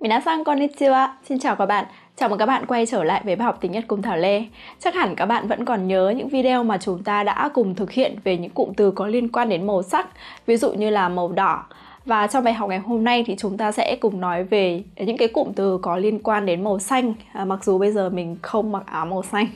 Minasan konnichiwa, xin chào các bạn. Chào mừng các bạn quay trở lại với bài học tiếng Nhật cùng Thảo Lê. Chắc hẳn các bạn vẫn còn nhớ những video mà chúng ta đã cùng thực hiện về những cụm từ có liên quan đến màu sắc, ví dụ như là màu đỏ. Và trong bài học ngày hôm nay thì chúng ta sẽ cùng nói về những cái cụm từ có liên quan đến màu xanh, à, mặc dù bây giờ mình không mặc áo màu xanh.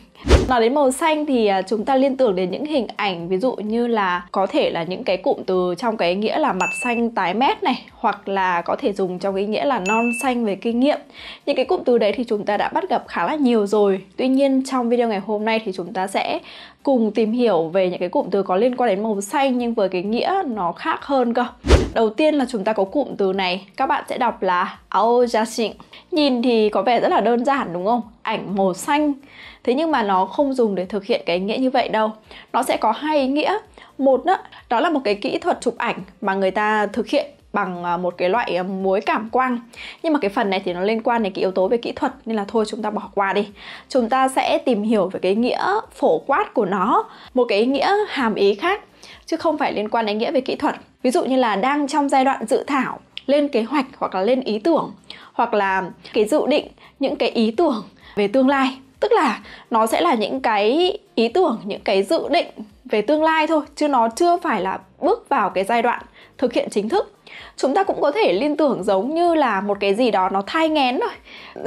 Nói đến màu xanh thì à, chúng ta liên tưởng đến những hình ảnh ví dụ như là có thể là những cái cụm từ trong cái nghĩa là mặt xanh tái mét này hoặc là có thể dùng trong cái nghĩa là non xanh về kinh nghiệm. Những cái cụm từ đấy thì chúng ta đã bắt gặp khá là nhiều rồi. Tuy nhiên trong video ngày hôm nay thì chúng ta sẽ cùng tìm hiểu về những cái cụm từ có liên quan đến màu xanh nhưng với cái nghĩa nó khác hơn cơ. Đầu tiên là chúng ta có cụm từ này, các bạn sẽ đọc là aojashin. Nhìn thì có vẻ rất là đơn giản đúng không? Ảnh màu xanh thế nhưng mà nó không dùng để thực hiện cái nghĩa như vậy đâu nó sẽ có hai ý nghĩa một đó, đó là một cái kỹ thuật chụp ảnh mà người ta thực hiện bằng à, một cái loại à, muối cảm quang nhưng mà cái phần này thì nó liên quan đến cái yếu tố về kỹ thuật nên là thôi chúng ta bỏ qua đi chúng ta sẽ tìm hiểu về cái nghĩa phổ quát của nó một cái nghĩa hàm ý khác chứ không phải liên quan đến nghĩa về kỹ thuật ví dụ như là đang trong giai đoạn dự thảo lên kế hoạch hoặc là lên ý tưởng hoặc là cái dự định những cái ý tưởng về tương lai tức là nó sẽ là những cái ý tưởng những cái dự định về tương lai thôi chứ nó chưa phải là bước vào cái giai đoạn thực hiện chính thức chúng ta cũng có thể liên tưởng giống như là một cái gì đó nó thai ngén rồi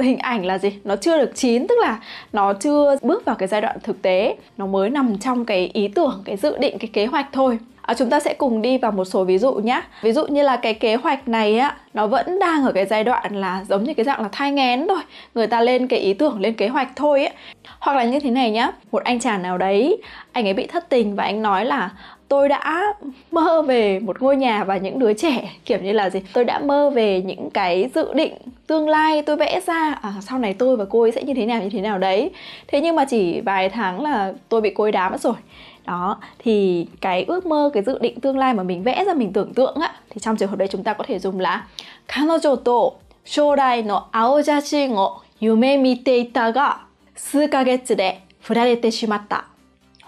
hình ảnh là gì nó chưa được chín tức là nó chưa bước vào cái giai đoạn thực tế nó mới nằm trong cái ý tưởng cái dự định cái kế hoạch thôi à, chúng ta sẽ cùng đi vào một số ví dụ nhé ví dụ như là cái kế hoạch này á nó vẫn đang ở cái giai đoạn là giống như cái dạng là thai nghén thôi người ta lên cái ý tưởng lên kế hoạch thôi á hoặc là như thế này nhá một anh chàng nào đấy anh ấy bị thất tình và anh nói là tôi đã mơ về một ngôi nhà và những đứa trẻ kiểu như là gì tôi đã mơ về những cái dự định tương lai tôi vẽ ra à, sau này tôi và cô ấy sẽ như thế nào như thế nào đấy thế nhưng mà chỉ vài tháng là tôi bị cô ấy đá mất rồi đó thì cái ước mơ cái dự định tương lai mà mình vẽ ra mình tưởng tượng á thì trong trường hợp đây chúng ta có thể dùng là kanojo to shōrai no aojashin wo yume mite ita ga sukagetsu de furarete shimatta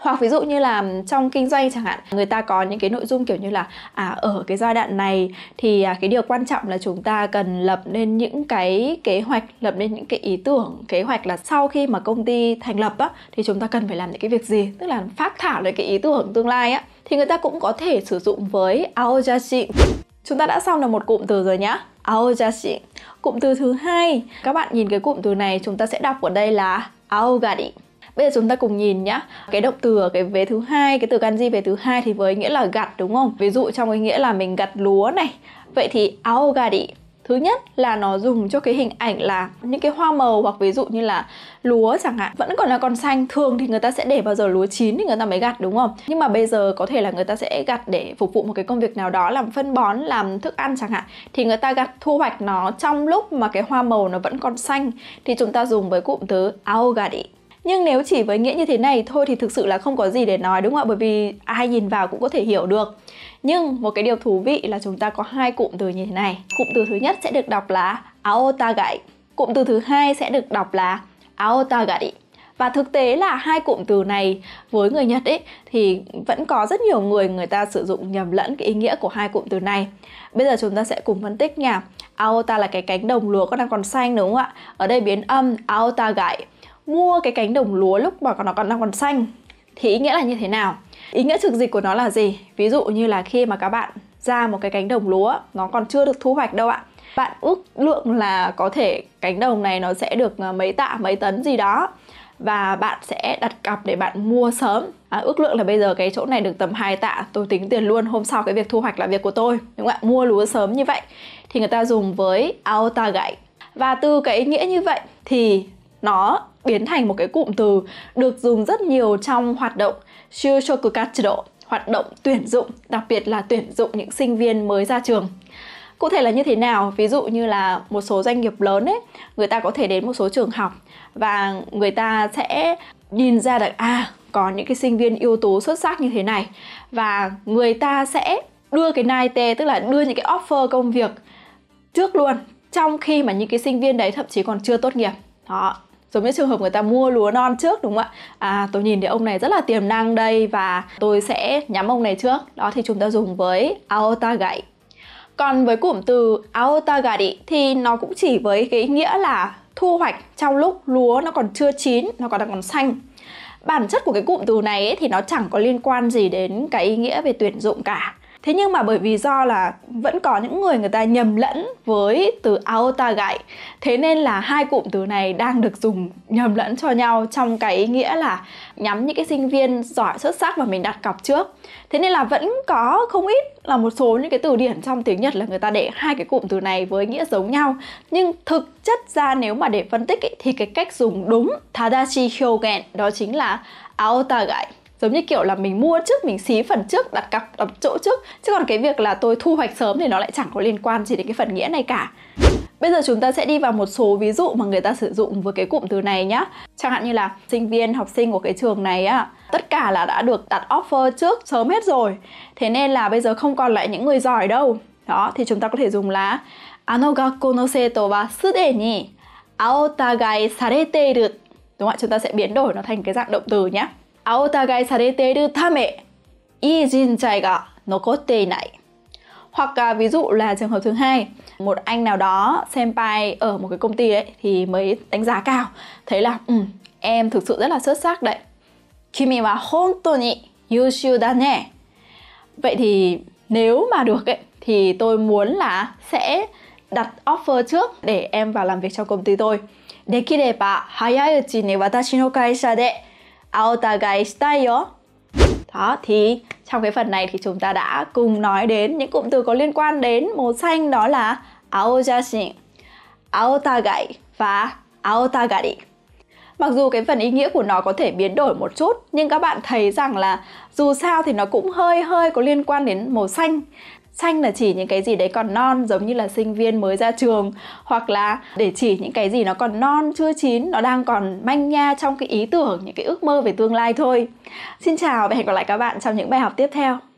hoặc ví dụ như là trong kinh doanh chẳng hạn người ta có những cái nội dung kiểu như là à ở cái giai đoạn này thì à, cái điều quan trọng là chúng ta cần lập nên những cái kế hoạch lập nên những cái ý tưởng kế hoạch là sau khi mà công ty thành lập á thì chúng ta cần phải làm những cái việc gì tức là phát thảo lại cái ý tưởng tương lai á thì người ta cũng có thể sử dụng với aojashin chúng ta đã xong được một cụm từ rồi nhá aojashin cụm từ thứ hai các bạn nhìn cái cụm từ này chúng ta sẽ đọc ở đây là aogari Bây giờ chúng ta cùng nhìn nhá. Cái động từ ở cái vế thứ hai, cái từ kanji về thứ hai thì với nghĩa là gặt đúng không? Ví dụ trong cái nghĩa là mình gặt lúa này. Vậy thì aogari Thứ nhất là nó dùng cho cái hình ảnh là những cái hoa màu hoặc ví dụ như là lúa chẳng hạn vẫn còn là còn xanh thường thì người ta sẽ để bao giờ lúa chín thì người ta mới gặt đúng không nhưng mà bây giờ có thể là người ta sẽ gặt để phục vụ một cái công việc nào đó làm phân bón làm thức ăn chẳng hạn thì người ta gặt thu hoạch nó trong lúc mà cái hoa màu nó vẫn còn xanh thì chúng ta dùng với cụm từ aogari nhưng nếu chỉ với nghĩa như thế này thôi thì thực sự là không có gì để nói đúng không ạ bởi vì ai nhìn vào cũng có thể hiểu được nhưng một cái điều thú vị là chúng ta có hai cụm từ như thế này cụm từ thứ nhất sẽ được đọc là aota gai cụm từ thứ hai sẽ được đọc là aota gai và thực tế là hai cụm từ này với người Nhật ấy thì vẫn có rất nhiều người người ta sử dụng nhầm lẫn cái ý nghĩa của hai cụm từ này. Bây giờ chúng ta sẽ cùng phân tích nha. Aota là cái cánh đồng lúa còn đang còn xanh đúng không ạ? Ở đây biến âm aota gai mua cái cánh đồng lúa lúc mà nó còn đang còn xanh thì ý nghĩa là như thế nào ý nghĩa trực dịch của nó là gì ví dụ như là khi mà các bạn ra một cái cánh đồng lúa nó còn chưa được thu hoạch đâu ạ bạn ước lượng là có thể cánh đồng này nó sẽ được ờ, mấy tạ mấy tấn gì đó và bạn sẽ đặt cọc để bạn mua sớm à, ước lượng là bây giờ cái chỗ này được tầm 2 tạ tôi tính tiền luôn hôm sau cái việc thu hoạch là việc của tôi đúng không ạ mua lúa sớm như vậy thì người ta dùng với ao ta gậy và từ cái ý nghĩa như vậy thì nó biến thành một cái cụm từ được dùng rất nhiều trong hoạt động Shushoku Kachido, hoạt động tuyển dụng, đặc biệt là tuyển dụng những sinh viên mới ra trường. Cụ thể là như thế nào? Ví dụ như là một số doanh nghiệp lớn ấy, người ta có thể đến một số trường học và người ta sẽ nhìn ra được à có những cái sinh viên yếu tố xuất sắc như thế này và người ta sẽ đưa cái nai tê tức là đưa những cái offer công việc trước luôn trong khi mà những cái sinh viên đấy thậm chí còn chưa tốt nghiệp đó giống như trường hợp người ta mua lúa non trước đúng không ạ à tôi nhìn thấy ông này rất là tiềm năng đây và tôi sẽ nhắm ông này trước đó thì chúng ta dùng với gậy. còn với cụm từ aotagari thì nó cũng chỉ với cái nghĩa là thu hoạch trong lúc lúa nó còn chưa chín, nó còn đang còn xanh. Bản chất của cái cụm từ này ấy, thì nó chẳng có liên quan gì đến cái ý nghĩa về tuyển dụng cả. Thế nhưng mà bởi vì do là vẫn có những người người ta nhầm lẫn với từ aorta gậy Thế nên là hai cụm từ này đang được dùng nhầm lẫn cho nhau trong cái nghĩa là nhắm những cái sinh viên giỏi xuất sắc mà mình đặt cọc trước Thế nên là vẫn có không ít là một số những cái từ điển trong tiếng Nhật là người ta để hai cái cụm từ này với nghĩa giống nhau Nhưng thực chất ra nếu mà để phân tích ý, thì cái cách dùng đúng Tadashi Hyogen đó chính là aorta gậy giống như kiểu là mình mua trước mình xí phần trước đặt cặp đặt chỗ trước chứ còn cái việc là tôi thu hoạch sớm thì nó lại chẳng có liên quan gì đến cái phần nghĩa này cả Bây giờ chúng ta sẽ đi vào một số ví dụ mà người ta sử dụng với cái cụm từ này nhá. Chẳng hạn như là sinh viên, học sinh của cái trường này á, tất cả là đã được đặt offer trước sớm hết rồi. Thế nên là bây giờ không còn lại những người giỏi đâu. Đó, thì chúng ta có thể dùng là Ano gakko no seto wa sudeni aotagai sarete iru. Đúng không ạ? Chúng ta sẽ biến đổi nó thành cái dạng động từ nhé. 青互いされているため、いい人材が残っていない。Hoặc à, ví dụ là trường hợp thứ hai, một anh nào đó senpai ở một cái công ty đấy thì mới đánh giá cao, thấy là ừ, em thực sự rất là xuất sắc đấy. Kimi wa hontou ni yūshū da ne. Vậy thì nếu mà được ấy thì tôi muốn là sẽ đặt offer trước để em vào làm việc cho công ty tôi. Dekireba hayaiuchi ni watashi no kaisha de aotagaishitai đó thì trong cái phần này thì chúng ta đã cùng nói đến những cụm từ có liên quan đến màu xanh đó là aojashin, aotagai và aotagari. Mặc dù cái phần ý nghĩa của nó có thể biến đổi một chút Nhưng các bạn thấy rằng là dù sao thì nó cũng hơi hơi có liên quan đến màu xanh xanh là chỉ những cái gì đấy còn non giống như là sinh viên mới ra trường hoặc là để chỉ những cái gì nó còn non chưa chín nó đang còn manh nha trong cái ý tưởng những cái ước mơ về tương lai thôi xin chào và hẹn gặp lại các bạn trong những bài học tiếp theo